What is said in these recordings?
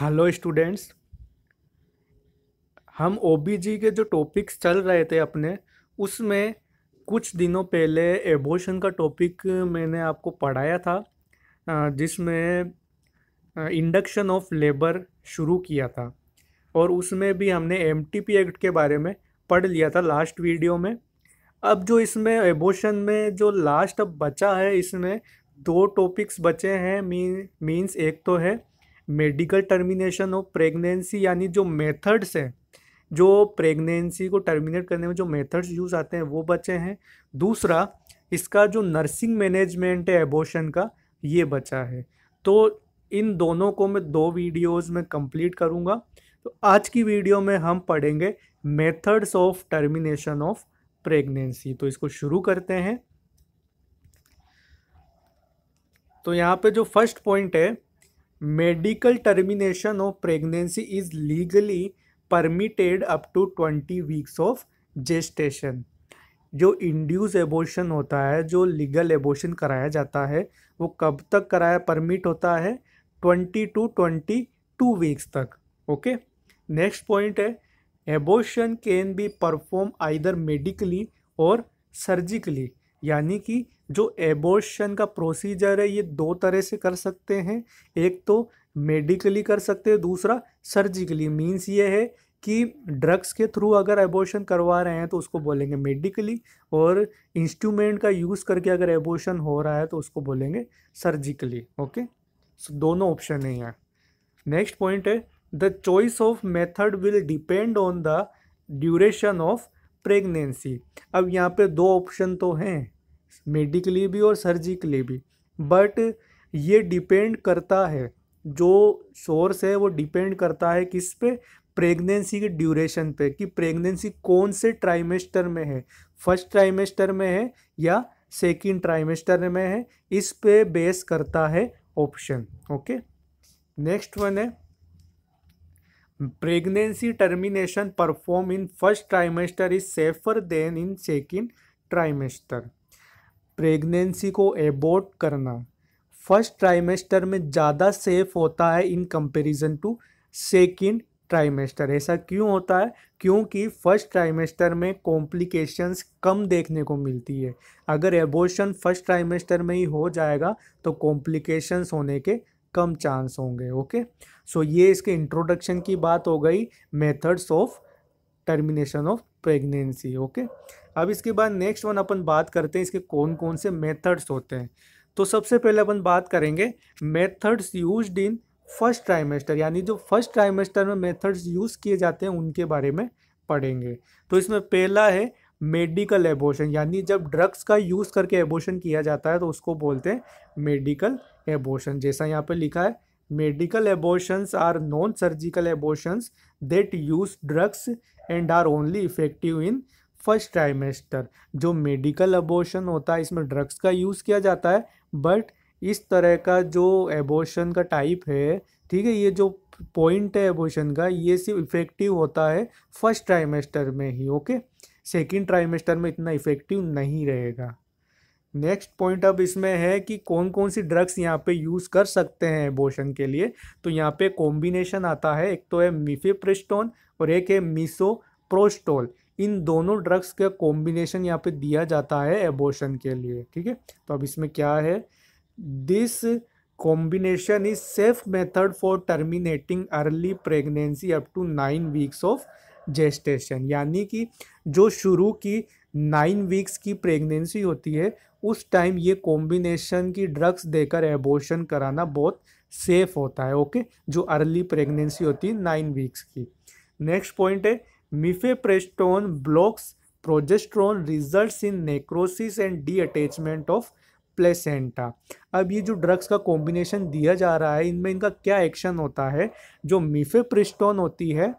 hello students हम ओ के जो टॉपिक्स चल रहे थे अपने उसमें कुछ दिनों पहले एबोशन का टॉपिक मैंने आपको पढ़ाया था जिसमें इंडक्शन ऑफ लेबर शुरू किया था और उसमें भी हमने एम एक्ट के बारे में पढ़ लिया था लास्ट वीडियो में अब जो इसमें एबोशन में जो लास्ट अब बचा है इसमें दो टॉपिक्स बचे हैं मीन मीन्स एक तो है मेडिकल टर्मिनेशन ऑफ प्रेगनेंसी यानी जो मेथड्स हैं जो प्रेगनेंसी को टर्मिनेट करने में जो मेथड्स यूज़ आते हैं वो बचे हैं दूसरा इसका जो नर्सिंग मैनेजमेंट है एबोशन का ये बचा है तो इन दोनों को मैं दो वीडियोस में कंप्लीट करूँगा तो आज की वीडियो में हम पढ़ेंगे methods of termination of pregnancy तो इसको शुरू करते हैं तो यहाँ पे जो फर्स्ट पॉइंट है medical termination of pregnancy is legally permitted up to twenty weeks of gestation जो इंड्यूस एबोशन होता है जो लीगल एबोशन कराया जाता है वो कब तक कराया परमिट होता है twenty two twenty two weeks तक ओके नेक्स्ट पॉइंट है abortion can be perform either medically और सर्जिकली यानी कि जो एबोर्शन का प्रोसीजर है ये दो तरह से कर सकते हैं एक तो मेडिकली कर सकते हैं दूसरा सर्जिकली मीन्स ये है कि ड्रग्स के थ्रू अगर एबोर्शन करवा रहे हैं तो उसको बोलेंगे मेडिकली और इंस्ट्रूमेंट का यूज़ करके अगर एबोर्शन हो रहा है तो उसको बोलेंगे सर्जिकली ओके सो दोनों ऑप्शन है यहाँ नेक्स्ट पॉइंट है the choice of method will depend on the duration of pregnancy अब यहाँ पे दो ऑप्शन तो हैं मेडिकली भी और सर्जिकली भी बट ये डिपेंड करता है जो सोर्स है वो डिपेंड करता है किस पे प्रेगनेंसी के ड्यूरेशन पे कि प्रेगनेंसी कौन से ट्राइमेस्टर में है फर्स्ट ट्राइमेस्टर में है या सेकेंड ट्राइमेस्टर में है इस पे बेस करता है ऑप्शन ओके नेक्स्ट वन है pregnancy termination perform in first trimester is safer than in second trimester pregnancy को एबोर्ट करना फर्स्ट ट्राइमेस्टर में ज़्यादा सेफ होता है in comparison to second trimester ऐसा क्यों होता है क्योंकि फर्स्ट ट्राइमेस्टर में कॉम्प्लिकेशंस कम देखने को मिलती है अगर एबोर्शन फर्स्ट ट्राइमेस्टर में ही हो जाएगा तो कॉम्प्लिकेशंस होने के कम चांस होंगे ओके सो ये इसके इंट्रोडक्शन की बात हो गई methods of termination of pregnancy okay अब इसके बाद नेक्स्ट वन अपन बात करते हैं इसके कौन कौन से मेथड्स होते हैं तो सबसे पहले अपन बात करेंगे methods use in first trimester यानी जो फर्स्ट ट्राइमेस्टर में मेथड्स यूज़ किए जाते हैं उनके बारे में पढ़ेंगे तो इसमें पहला है मेडिकल एबोशन यानी जब ड्रग्स का यूज़ करके एबोशन किया जाता है तो उसको बोलते हैं मेडिकल एबोशन जैसा यहाँ पे लिखा है medical abortions are non surgical abortions that use drugs and are only effective in first trimester जो मेडिकल अबोशन होता है इसमें ड्रग्स का यूज़ किया जाता है बट इस तरह का जो एबोशन का टाइप है ठीक है ये जो पॉइंट है एबोशन का ये सिर्फ इफ़ेक्टिव होता है फर्स्ट ट्राइमेस्टर में ही ओके सेकेंड ट्राइमेस्टर में इतना इफ़ेक्टिव नहीं रहेगा नेक्स्ट पॉइंट अब इसमें है कि कौन कौन सी ड्रग्स यहाँ पे यूज़ कर सकते हैं एबोशन के लिए तो यहाँ पे कॉम्बिनेशन आता है एक तो है मिफेप्रिस्टोन और एक है मिसो प्रोस्टोल इन दोनों ड्रग्स का कॉम्बिनेशन यहाँ पे दिया जाता है एबोशन के लिए ठीक है तो अब इसमें क्या है this combination is safe method for terminating early pregnancy up to nine weeks of gestation यानी कि जो शुरू की नाइन वीक्स की प्रेगनेंसी होती है उस टाइम ये कॉम्बिनेशन की ड्रग्स देकर एबोशन कराना बहुत सेफ होता है ओके जो अर्ली प्रेगनेंसी होती है नाइन वीक्स की नेक्स्ट पॉइंट है blocks progesterone progesterone in necrosis and detachment of placenta अब ये जो ड्रग्स का कॉम्बिनेशन दिया जा रहा है इनमें इनका क्या एक्शन होता है जो मिफेप्रिस्टोन होती है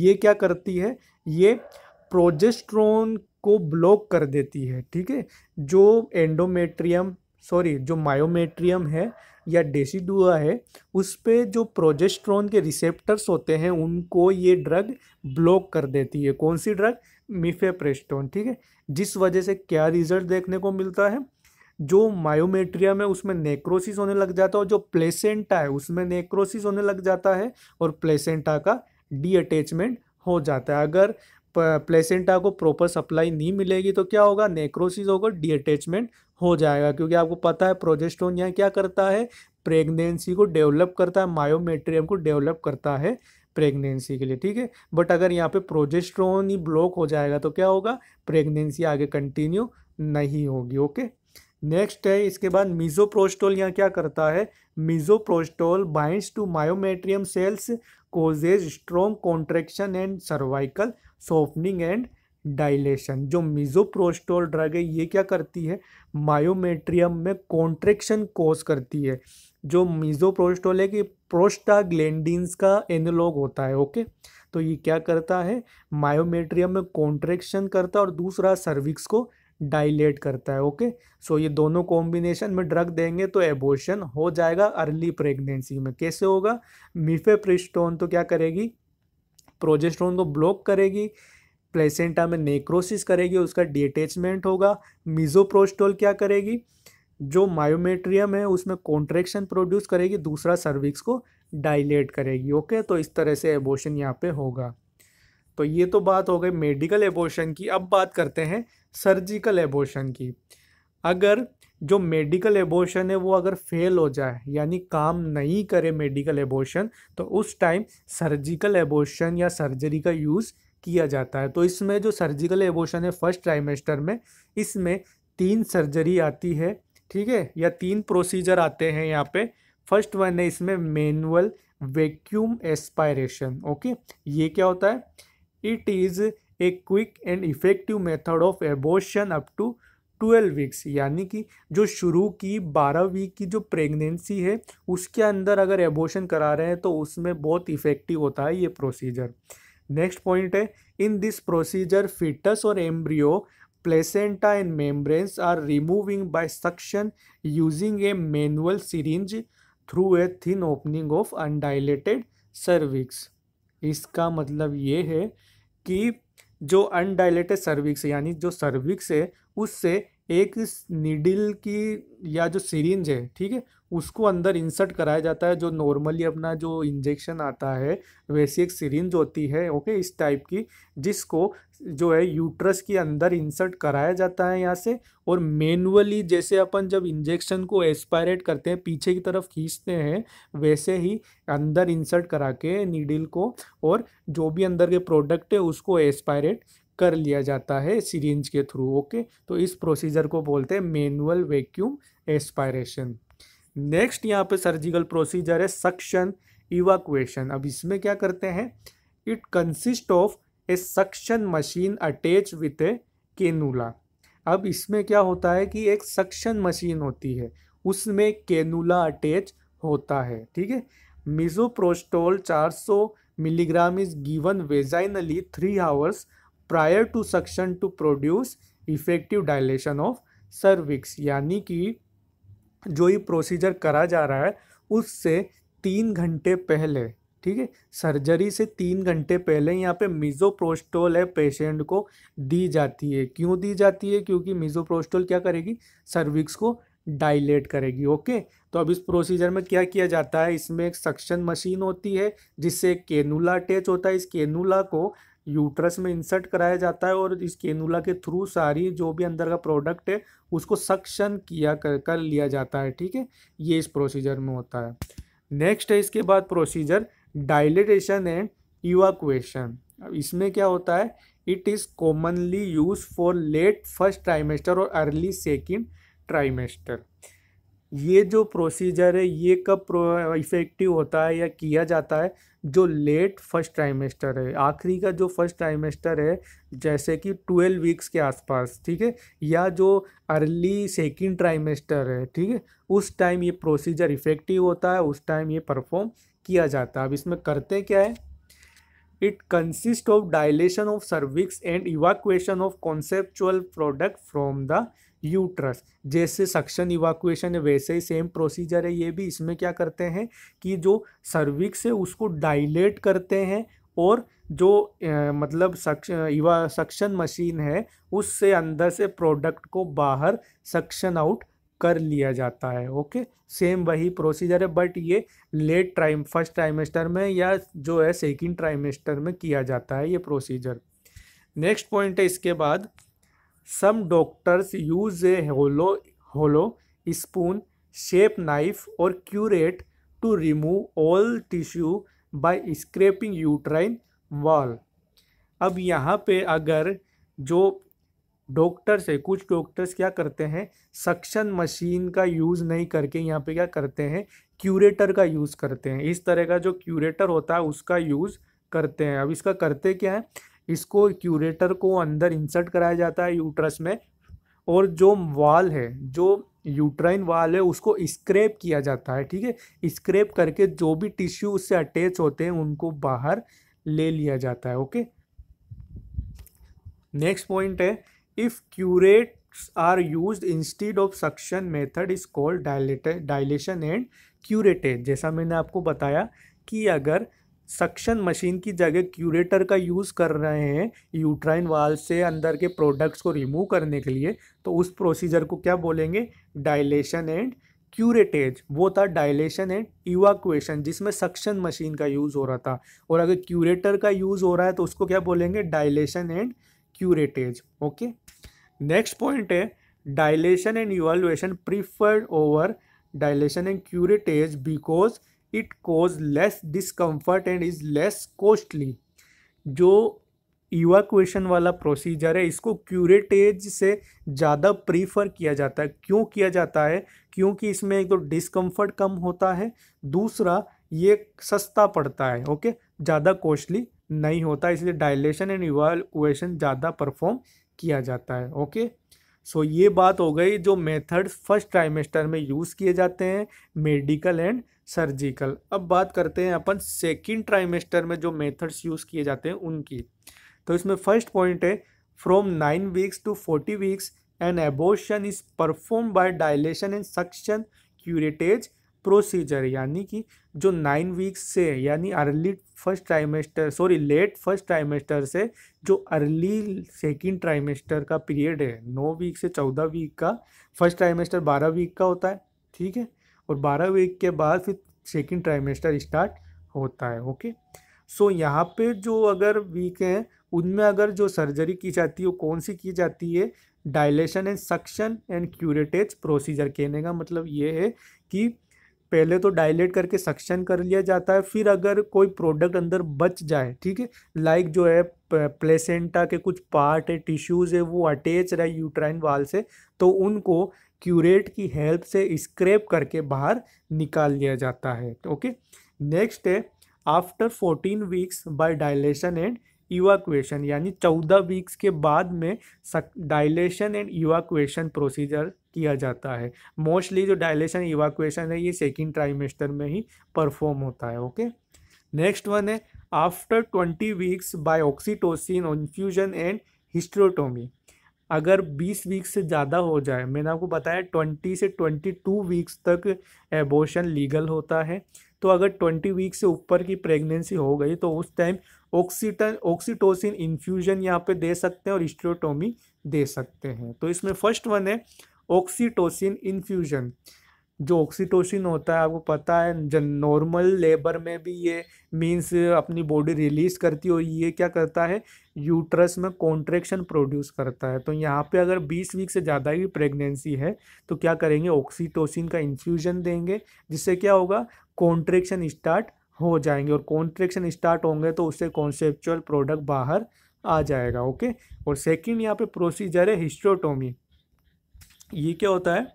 ये क्या करती है ये प्रोजेस्ट्रोन को ब्लॉक कर देती है ठीक है जो एंडोमेट्रियम सॉरी जो मायोमेट्रियम है या डेसीडुआ है उस पर जो प्रोजेस्ट्रॉन के रिसेप्टर्स होते हैं उनको ये ड्रग ब्लॉक कर देती है कौन सी ड्रग मिफेप्रेस्टोन ठीक है जिस वजह से क्या रिजल्ट देखने को मिलता है जो मायोमेट्रिया में उसमें नेक्रोसिस होने लग जाता है और जो प्लेसेंटा है उसमें नेक्रोसिस होने लग जाता है और प्लेसेंटा का डी अटैचमेंट हो जाता है अगर प्लेसेंटा को प्रॉपर सप्लाई नहीं मिलेगी तो क्या होगा नेक्रोसिस होगा डीअटैचमेंट हो जाएगा क्योंकि आपको पता है प्रोजेस्ट्रोन यहाँ क्या करता है प्रेगनेंसी को डेवलप करता है मायोमेट्रियम को डेवलप करता है प्रेगनेंसी के लिए ठीक है बट अगर यहाँ पे प्रोजेस्ट्रोन ही ब्लॉक हो जाएगा तो क्या होगा प्रेगनेंसी आगे कंटिन्यू नहीं होगी ओके नेक्स्ट है इसके बाद मिजोप्रोस्टोल यहाँ क्या करता है misoprostol binds to myometrium cells causes strong contraction and cervical softening and dilation जो मिजोप्रोस्टोल ड्रग है ये क्या करती है मायोमेट्रियम में कॉन्ट्रेक्शन कोस करती है जो मिजोप्रोस्टोल है कि प्रोस्टाग्लैंडिन्स का एनोलॉग होता है ओके तो ये क्या करता है मायोमेट्रियम में कॉन्ट्रेक्शन करता है और दूसरा सर्विक्स को डायलेट करता है ओके सो ये दोनों कॉम्बिनेशन में ड्रग देंगे तो एबोशन हो जाएगा अर्ली प्रेगनेंसी में कैसे होगा मिफेप्रिस्टोन तो क्या करेगी प्रोजेस्ट्रोन को ब्लॉक करेगी प्लेसेंटा में नेक्रोसिस करेगी उसका डिटेचमेंट होगा मिजोप्रोस्टोल क्या करेगी जो मायोमेट्रियम है उसमें कॉन्ट्रेक्शन प्रोड्यूस करेगी दूसरा सर्विक्स को डायलेट करेगी ओके तो इस तरह से एबोशन यहाँ पे होगा तो ये तो बात हो गई मेडिकल एबोशन की अब बात करते हैं सर्जिकल एबोशन की अगर जो मेडिकल एबोशन है वो अगर फेल हो जाए यानी काम नहीं करे मेडिकल एबोशन तो उस टाइम सर्जिकल एबोशन या सर्जरी का यूज़ किया जाता है तो इसमें जो सर्जिकल एबोशन है फर्स्ट ट्राइमेस्टर में इसमें तीन सर्जरी आती है ठीक है या तीन प्रोसीजर आते हैं यहाँ पे फर्स्ट वन है इसमें मैनुअल वैक्यूम एस्पायरेशन ओके ये क्या होता है it is a quick and effective method of abortion up to twelve weeks यानी कि जो शुरू की बारह वीक की जो प्रेगनेंसी है उसके अंदर अगर एबोशन करा रहे हैं तो उसमें बहुत इफ़ेक्टिव होता है ये प्रोसीजर नेक्स्ट पॉइंट है इन दिस प्रोसीजर फिटस और embryo placenta and membranes are removing by suction using a manual syringe through a thin opening of undilated cervix इसका मतलब ये है कि जो अनडाइलेटेड सर्विक्स यानी जो सर्विक्स है उससे एक निडिल की या जो सीरेंज है ठीक है उसको अंदर इंसर्ट कराया जाता है जो नॉर्मली अपना जो इंजेक्शन आता है वैसी एक सीरेंज होती है ओके इस टाइप की जिसको जो है यूट्रस के अंदर इंसर्ट कराया जाता है यहाँ से और मैनुअली जैसे अपन जब इंजेक्शन को एस्पायरेट करते हैं पीछे की तरफ खींचते हैं वैसे ही अंदर इंसर्ट करा के नीडिल को और जो भी अंदर के प्रोडक्ट है उसको एस्पायरेट कर लिया जाता है सीरेंज के थ्रू ओके तो इस प्रोसीजर को बोलते हैं मैनुअल वैक्यूम एस्पायरेशन नेक्स्ट यहाँ पे सर्जिकल प्रोसीजर है सक्शन इवाकुएशन अब इसमें क्या करते हैं it consist of a suction machine attach with a cannula अब इसमें क्या होता है कि एक सक्शन मशीन होती है उसमें केनूला अटैच होता है ठीक है misoprostol 400 milligram is given vaginally three hours prior to suction to produce effective dilation of cervix यानी कि जो ये प्रोसीजर करा जा रहा है उससे तीन घंटे पहले ठीक है सर्जरी से तीन घंटे पहले यहाँ पे मिजोप्रोस्टोल है पेशेंट को दी जाती है क्यों दी जाती है क्योंकि मिजोप्रोस्टोल क्या करेगी सर्विक्स को डायलेट करेगी ओके तो अब इस प्रोसीजर में क्या किया जाता है इसमें एक सक्शन मशीन होती है जिससे केनूला अटैच होता है इस केनूला को यूट्रस में इंसर्ट कराया जाता है और इस केनुला के थ्रू सारी जो भी अंदर का प्रोडक्ट है उसको सक्शन किया कर कर लिया जाता है ठीक है ये इस प्रोसीजर में होता है नेक्स्ट है इसके बाद प्रोसीजर डायलिटेशन एंड इवाक्वेशन अब इसमें क्या होता है it is commonly use for late first trimester और अर्ली सेकेंड ट्राइमेस्टर ये जो प्रोसीजर है ये कब इफ़ेक्टिव होता है या किया जाता है जो लेट फर्स्ट ट्राइमेस्टर है आखिरी का जो फर्स्ट ट्राइमेस्टर है जैसे कि ट्वेल्व वीक्स के आसपास ठीक है या जो अर्ली सेकेंड ट्राइमेस्टर है ठीक है उस टाइम ये प्रोसीजर इफ़ेक्टिव होता है उस टाइम ये परफॉर्म किया जाता है अब इसमें करते क्या है it consist of dilation of cervix and evacuation of conceptual product from the uterus जैसे सक्शन इवाकुएशन है वैसे ही सेम प्रोसीजर है ये भी इसमें क्या करते हैं कि जो सर्विक्स है उसको डायलेट करते हैं और जो ए, मतलब सक्शन सक्शन मशीन है उससे अंदर से प्रोडक्ट को बाहर सक्शन आउट कर लिया जाता है ओके सेम वही प्रोसीजर है बट ये लेट ट्राइम फर्स्ट ट्राइमेस्टर में या जो है सेकेंड ट्राइमेस्टर में किया जाता है ये प्रोसीजर नेक्स्ट पॉइंट है इसके बाद some doctors use a hollow hollow spoon shape knife और curette to remove all tissue by scraping uterine wall अब यहाँ पे अगर जो डॉक्टर्स है कुछ डॉक्टर्स क्या करते हैं सक्शन मशीन का यूज़ नहीं करके यहाँ पे क्या करते हैं क्यूरेटर का यूज़ करते हैं इस तरह का जो क्यूरेटर होता है उसका यूज़ करते हैं अब इसका करते क्या है इसको क्यूरेटर को अंदर इंसर्ट कराया जाता है यूट्रस में और जो वाल है जो यूट्राइन वाल है उसको स्क्रैप किया जाता है ठीक है स्क्रैप करके जो भी टिश्यू उससे अटैच होते हैं उनको बाहर ले लिया जाता है ओके नेक्स्ट पॉइंट है if curettes are used instead of suction method is called dilated dilation and curated जैसा मैंने आपको बताया कि अगर सक्शन मशीन की जगह क्यूरेटर का यूज़ कर रहे हैं यूट्राइन वाल से अंदर के प्रोडक्ट्स को रिमूव करने के लिए तो उस प्रोसीजर को क्या बोलेंगे डायलेशन एंड क्यूरेटेज वो था डायलेशन एंड इवाकुएशन जिसमें सक्शन मशीन का यूज़ हो रहा था और अगर क्यूरेटर का यूज़ हो रहा है तो उसको क्या बोलेंगे dilation and curettage okay next point है dilation and evaluation preferred over dilation and curettage because it cause less discomfort and is less costly जो इवाकुएशन वाला प्रोसीजर है इसको क्यूरेटेज से ज़्यादा प्रीफर किया जाता है क्यों किया जाता है क्योंकि इसमें एक तो डिस्कम्फर्ट कम होता है दूसरा ये सस्ता पड़ता है ओके ज़्यादा कॉस्टली नहीं होता इसलिए डायलेशन एंड इवालुएशन ज़्यादा परफॉर्म किया जाता है ओके सो ये बात हो गई जो मेथड्स फर्स्ट ट्राइमेस्टर में यूज़ किए जाते हैं मेडिकल एंड सर्जिकल अब बात करते हैं अपन सेकेंड ट्राइमेस्टर में जो मेथड्स यूज़ किए जाते हैं उनकी तो इसमें फर्स्ट पॉइंट है from nine weeks to forty weeks an abortion is perform by dilation and suction curettage procedure यानी कि जो नाइन वीक्स से यानी early first trimester sorry late first trimester से जो अर्ली सेकेंड ट्राइमेस्टर का पीरियड है नौ वीक से चौदह वीक का फर्स्ट ट्राइमेस्टर बारह वीक का होता है ठीक है और बारह वीक के बाद फिर सेकेंड ट्राइमेस्टर स्टार्ट होता है ओके सो so, यहाँ पे जो अगर वीक हैं उनमें अगर जो सर्जरी की जाती है वो कौन सी की जाती है dilation and suction and curettage procedure कहने का मतलब ये है कि पहले तो डायलेट करके सक्शन कर लिया जाता है फिर अगर कोई प्रोडक्ट अंदर बच जाए ठीक है लाइक जो है प्लेसेंटा के कुछ पार्ट है टिश्यूज़ है वो अटैच रहे यूट्राइन वाल से तो उनको क्यूरेट की हेल्प से स्क्रैप करके बाहर निकाल लिया जाता है ओके नेक्स्ट है after fourteen weeks by dilation and evacuation यानी चौदह वीक्स के बाद में डायलेशन एंड इवाक्वेशन प्रोसीजर किया जाता है मोस्टली जो डायलेशन इवाक्वेशन है ये सेकेंड ट्राइमेस्टर में ही परफॉर्म होता है ओके नेक्स्ट वन है after twenty weeks by oxytocin infusion and hysterotomy अगर 20 वीक्स से ज़्यादा हो जाए मैंने आपको बताया 20 से 22 वीक्स तक एबोशन लीगल होता है तो अगर ट्वेंटी वीक से ऊपर की प्रेगनेंसी हो गई तो उस टाइम ऑक्सीटन ऑक्सीटोसिन इन्फ्यूजन यहाँ पे दे सकते हैं और स्ट्रोटोमी दे सकते हैं तो इसमें फर्स्ट वन है ऑक्सीटोसिन इन्फ्यूजन जो ऑक्सीटोसिन होता है आपको पता है जन नॉर्मल लेबर में भी ये मींस अपनी बॉडी रिलीज करती हो ये क्या करता है यूट्रस में कॉन्ट्रेक्शन प्रोड्यूस करता है तो यहाँ पे अगर 20 वीक से ज़्यादा की प्रेगनेंसी है तो क्या करेंगे ऑक्सीटोसिन का इन्फ्यूजन देंगे जिससे क्या होगा कॉन्ट्रेक्शन स्टार्ट हो जाएंगे और कॉन्ट्रेक्शन स्टार्ट होंगे तो उससे कॉन्सेप्चुअल प्रोडक्ट बाहर आ जाएगा ओके और सेकंड यहाँ पे प्रोसीजर है हिस्ट्रोटोमी ये क्या होता है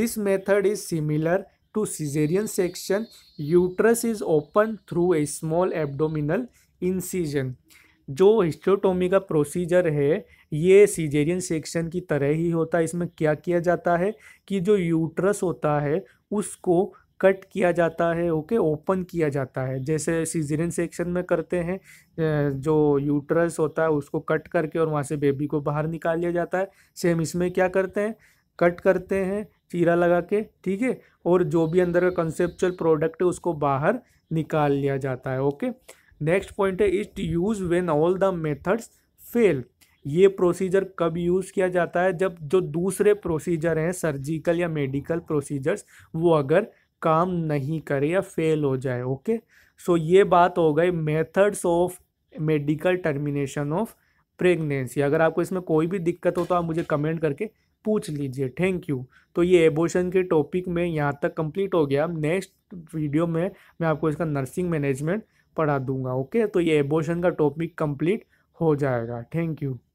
this method is similar to caesarean section uterus is open through a small abdominal incision जो हिस्ट्रोटोमी का प्रोसीजर है ये सीजेरियन सेक्शन की तरह ही होता है इसमें क्या किया जाता है कि जो यूट्रस होता है उसको कट किया जाता है ओके ओपन किया जाता है जैसे सीजरियन सेक्शन में करते हैं जो यूट्रस होता है उसको कट करके और वहाँ से बेबी को बाहर निकाल लिया जाता है सेम इसमें क्या करते हैं कट करते हैं चीरा लगा के ठीक है और जो भी अंदर का कंसेप्चुअल प्रोडक्ट है उसको बाहर निकाल लिया जाता है ओके नेक्स्ट पॉइंट है it use when all the methods fail ये प्रोसीजर कब यूज़ किया जाता है जब जो दूसरे प्रोसीजर हैं सर्जिकल या मेडिकल प्रोसीजर्स वो अगर काम नहीं करे या फेल हो जाए ओके सो ये बात हो गई methods of medical termination of pregnancy अगर आपको इसमें कोई भी दिक्कत हो तो आप मुझे कमेंट करके पूछ लीजिए थैंक यू तो ये एबोशन के टॉपिक में यहाँ तक कंप्लीट हो गया नेक्स्ट वीडियो में मैं आपको इसका नर्सिंग मैनेजमेंट पढ़ा दूंगा ओके तो ये एबोशन का टॉपिक कंप्लीट हो जाएगा थैंक यू